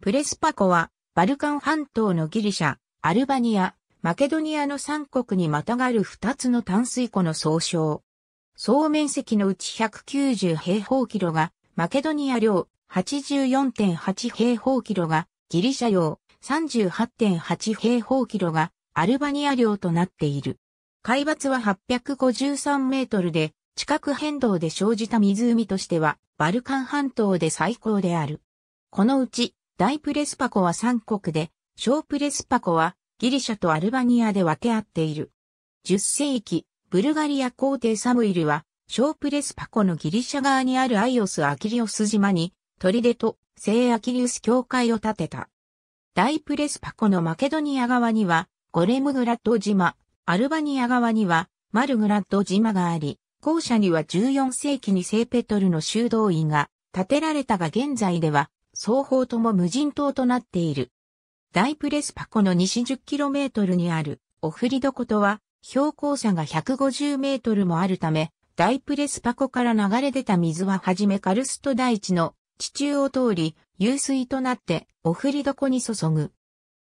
プレスパコは、バルカン半島のギリシャ、アルバニア、マケドニアの三国にまたがる二つの淡水湖の総称。総面積のうち190平方キロが、マケドニア領、84.8平方キロが、ギリシャ領、38.8平方キロが、アルバニア領となっている。海抜は853メートルで、地殻変動で生じた湖としては、バルカン半島で最高である。このうち、大プレスパコは三国で、小プレスパコはギリシャとアルバニアで分け合っている。10世紀、ブルガリア皇帝サムイルは、小プレスパコのギリシャ側にあるアイオス・アキリオス島に、トリデと聖アキリウス教会を建てた。大プレスパコのマケドニア側には、ゴレムグラッド島、アルバニア側には、マルグラッド島があり、後者には14世紀に聖ペトルの修道院が建てられたが現在では双方とも無人島となっている。大プレスパコの西 10km にあるオフリドコとは標高差が 150m もあるため、大プレスパコから流れ出た水ははじめカルスト大地の地中を通り、湧水となってオフリドコに注ぐ。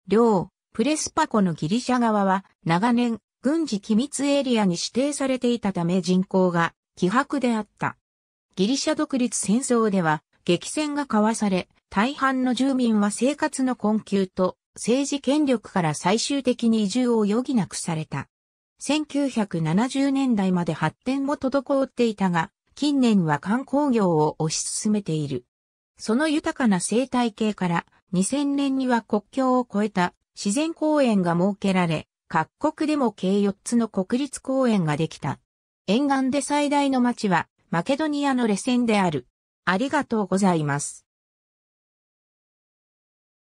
両、プレスパコのギリシャ側は長年軍事機密エリアに指定されていたため人口が希薄であった。ギリシャ独立戦争では激戦が交わされ、大半の住民は生活の困窮と政治権力から最終的に移住を余儀なくされた。1970年代まで発展も滞っていたが、近年は観光業を推し進めている。その豊かな生態系から2000年には国境を越えた自然公園が設けられ、各国でも計4つの国立公園ができた。沿岸で最大の町はマケドニアのレセンである。ありがとうございます。